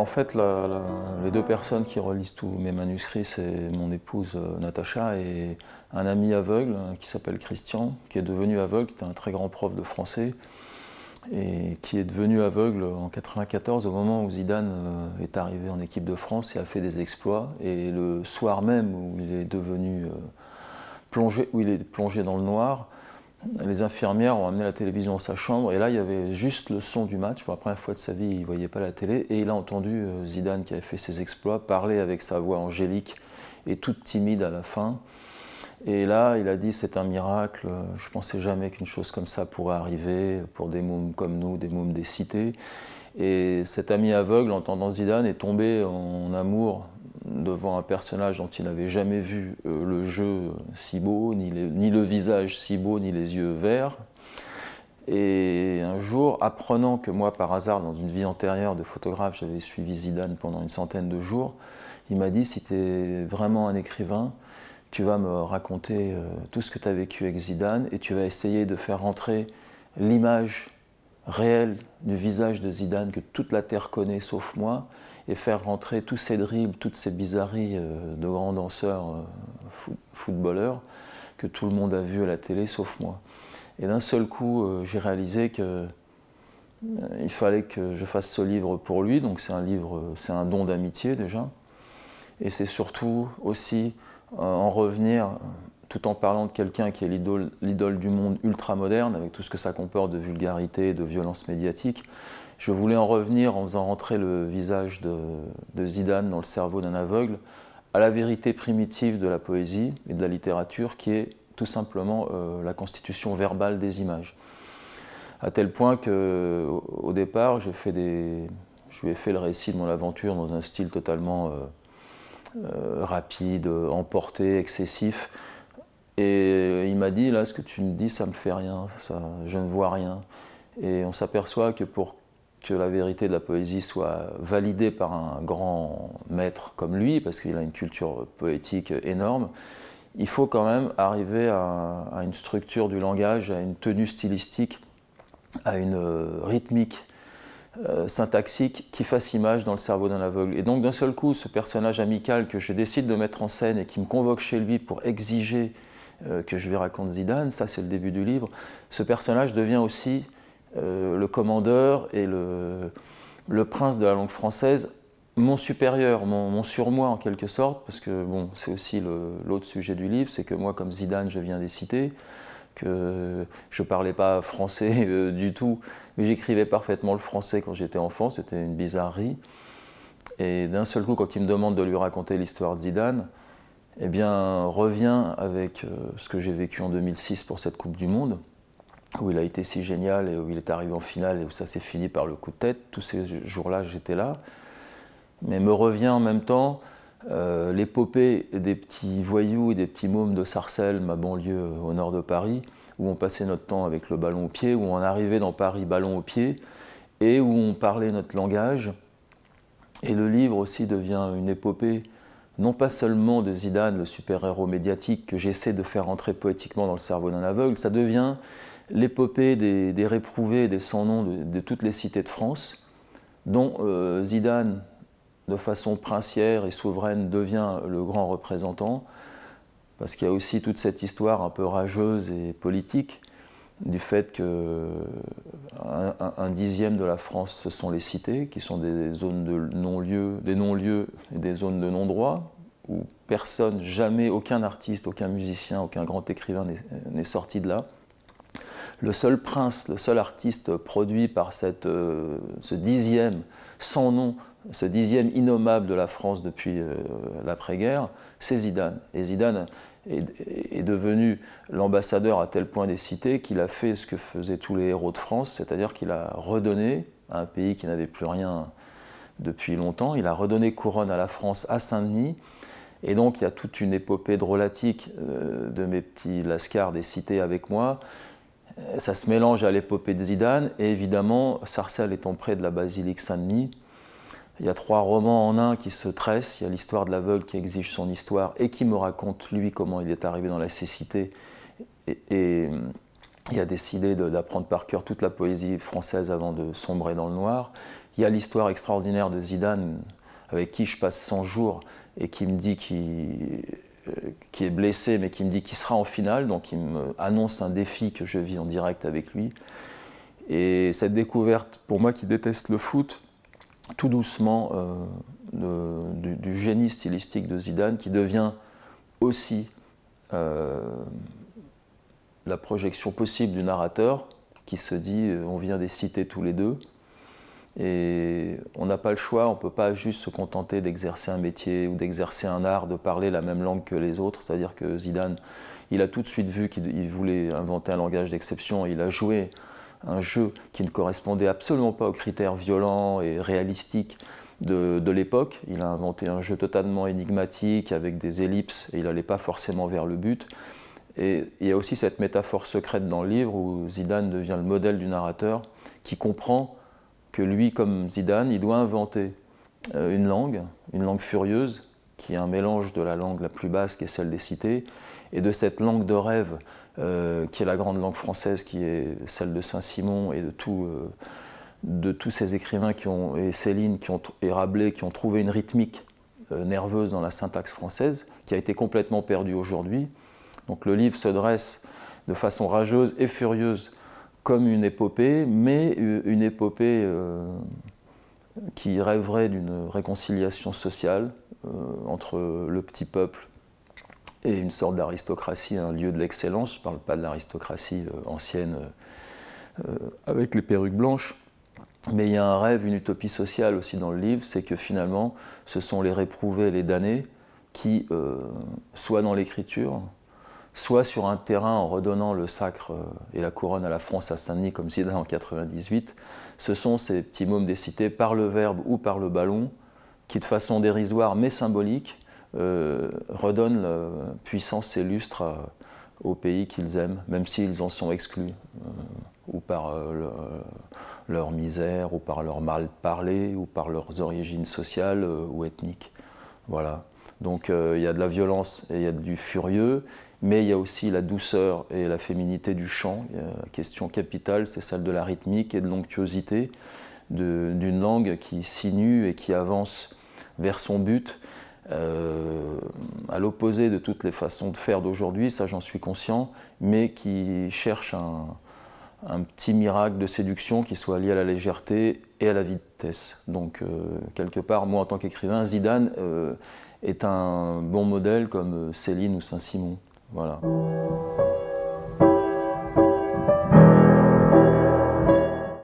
en fait, les deux personnes qui relisent tous mes manuscrits, c'est mon épouse euh, Natacha et un ami aveugle euh, qui s'appelle Christian, qui est devenu aveugle, qui est un très grand prof de français, et qui est devenu aveugle en 1994 au moment où Zidane euh, est arrivé en équipe de France et a fait des exploits. Et le soir même où il est devenu plongé, où il est plongé dans le noir, les infirmières ont amené la télévision à sa chambre et là il y avait juste le son du match. Pour la première fois de sa vie, il ne voyait pas la télé et il a entendu euh, Zidane qui avait fait ses exploits parler avec sa voix angélique et toute timide à la fin. Et là, il a dit c'est un miracle, je ne pensais jamais qu'une chose comme ça pourrait arriver pour des mômes comme nous, des mômes des cités. Et cet ami aveugle, entendant Zidane, est tombé en amour devant un personnage dont il n'avait jamais vu euh, le jeu si beau, ni, le visage si beau, ni les yeux verts. Et un jour, apprenant que moi, par hasard, dans une vie antérieure de photographe, j'avais suivi Zidane pendant une centaine de jours, il m'a dit, si tu es vraiment un écrivain, tu vas me raconter euh, tout ce que tu as vécu avec Zidane et tu vas essayer de faire rentrer l'image réel du visage de Zidane que toute la Terre connaît sauf moi, et faire rentrer tous ces dribbles, toutes ces bizarreries euh, de grands danseurs, euh, footballeurs, que tout le monde a vu à la télé sauf moi. Et d'un seul coup, euh, j'ai réalisé que fallait que je fasse ce livre pour lui, donc c'est un livre, c'est un don d'amitié déjà. Et c'est surtout aussi en revenir tout en parlant de quelqu'un qui est l'idole du monde ultra-moderne, avec tout ce que ça comporte de vulgarité, de violence médiatique, je voulais en revenir en faisant rentrer le visage de, Zidane dans le cerveau d'un aveugle, à la vérité primitive de la poésie et de la littérature, qui est tout simplement euh, la constitution verbale des images. À tel point qu'au départ, je lui ai fait le récit de mon aventure dans un style totalement euh, euh, rapide, emporté, excessif, et euh, il m'a dit, là, ce que tu me dis, ça me fait rien, je ne vois rien. Et on s'aperçoit que pour que la vérité de la poésie soit validée par un grand maître comme lui, parce qu'il a une culture poétique énorme, il faut quand même arriver à, une structure du langage, à une tenue stylistique, à une euh, rythmique euh, syntaxique qui fasse image dans le cerveau d'un aveugle. Et donc d'un seul coup, ce personnage amical que je décide de mettre en scène et qui me convoque chez lui pour exiger euh, que je lui raconte Zidane, ça c'est le début du livre, ce personnage devient aussi euh, le commandeur et le, prince de la langue française mon supérieur, mon, surmoi en quelque sorte, parce que bon, c'est aussi l'autre sujet du livre, c'est que moi, comme Zidane, je viens des cités, que je ne parlais pas français euh, du tout, mais j'écrivais parfaitement le français quand j'étais enfant, c'était une bizarrerie. Et d'un seul coup, quand il me demande de lui raconter l'histoire de Zidane, eh bien, revient avec euh, ce que j'ai vécu en 2006 pour cette Coupe du Monde, où il a été si génial et où il est arrivé en finale et où ça s'est fini par le coup de tête. Tous ces jours-là, j'étais là. Mais me revient en même temps euh, l'épopée des petits voyous et des petits mômes de Sarcelles, ma banlieue euh, au nord de Paris, où on passait notre temps avec le ballon au pied, où on arrivait dans Paris ballon au pied, et où on parlait notre langage. Et le livre aussi devient une épopée non pas seulement de Zidane, le super-héros médiatique que j'essaie de faire entrer poétiquement dans le cerveau d'un aveugle, ça devient l'épopée des, réprouvés, des sans-noms de, toutes les cités de France, dont euh, Zidane, de façon princière et souveraine, devient le grand représentant, parce qu'il y a aussi toute cette histoire un peu rageuse et politique du fait que un, dixième de la France, ce sont les cités, qui sont des zones de non-lieu, des non-lieux et des zones de non-droit, où personne, jamais, aucun artiste, aucun musicien, aucun grand écrivain n'est euh, sorti de là. Le seul prince, le seul artiste produit par cette, euh, ce dixième sans nom, ce dixième innommable de la France depuis euh, l'après-guerre, c'est Zidane. Zidane, est, devenu l'ambassadeur à tel point des cités qu'il a fait ce que faisaient tous les héros de France, c'est-à-dire qu'il a redonné à un pays qui n'avait plus rien depuis longtemps, il a redonné couronne à la France à Saint-Denis. Et donc il y a toute une épopée drôlatique euh, de mes petits lascars des cités avec moi. Ça se mélange à l'épopée de Zidane et évidemment Sarcelles étant près de la basilique Saint-Denis, il y a trois romans en un qui se tressent. Il y a l'histoire de l'aveugle qui exige son histoire et qui me raconte, lui, comment il est arrivé dans la cécité. Et, il a décidé d'apprendre par cœur toute la poésie française avant de sombrer dans le noir. Il y a l'histoire extraordinaire de Zidane, avec qui je passe 100 jours et qui me dit qu'il euh, est blessé, mais qui me dit qu'il sera en finale, donc il me annonce un défi que je vis en direct avec lui. Et cette découverte, pour moi qui déteste le foot, tout doucement euh, du, génie stylistique de Zidane qui devient aussi euh, la projection possible du narrateur qui se dit euh, on vient des cités tous les deux et on n'a pas le choix, on ne peut pas juste se contenter d'exercer un métier ou d'exercer un art, de parler la même langue que les autres. C'est-à-dire que Zidane, il a tout de suite vu qu'il voulait inventer un langage d'exception, il a joué un jeu qui ne correspondait absolument pas aux critères violents et réalistiques de, l'époque. Il a inventé un jeu totalement énigmatique avec des ellipses et il n'allait pas forcément vers le but. Et il y a aussi cette métaphore secrète dans le livre où Zidane devient le modèle du narrateur qui comprend que lui, comme Zidane, il doit inventer euh, une langue, une langue furieuse, qui est un mélange de la langue la plus basse qui est celle des cités, et de cette langue de rêve euh, qui est la grande langue française, qui est celle de Saint-Simon et de, euh, de tous ces écrivains qui ont, et Céline qui ont, et Rabelais qui ont trouvé une rythmique euh, nerveuse dans la syntaxe française, qui a été complètement perdue aujourd'hui. Donc le livre se dresse de façon rageuse et furieuse comme une épopée, mais une épopée qui rêverait d'une réconciliation sociale entre le petit peuple et une sorte d'aristocratie, un lieu de l'excellence. Je ne parle pas de l'aristocratie euh, ancienne euh, euh, avec les perruques blanches. Mais il y a un rêve, une utopie sociale aussi dans le livre, c'est que finalement, ce sont les réprouvés, les damnés, qui, soit dans l'écriture, soit sur un terrain en redonnant le sacre et la couronne à la France à Saint-Denis comme Zidane en 98, ce sont ces petits mômes décités par le verbe ou par le ballon, qui de façon dérisoire mais symbolique euh, redonnent puissance et lustre aux pays qu'ils aiment, même s'ils en sont exclus, euh, ou par euh, leur misère, ou par leur mal parlé, ou par leurs origines sociales ou ethniques. Voilà. Donc il y a de la violence et il y a du furieux, mais il y a aussi la douceur et la féminité du chant. La question capitale, c'est celle de la rythmique et de l'onctuosité, d'une langue qui sinue et qui avance vers son but, euh, à l'opposé de toutes les façons de faire d'aujourd'hui, ça j'en suis conscient, mais qui cherche un, petit miracle de séduction qui soit lié à la légèreté et à la vitesse. Donc euh, quelque part, moi en tant qu'écrivain, Zidane euh, est un bon modèle comme Céline ou Saint-Simon. Voilà.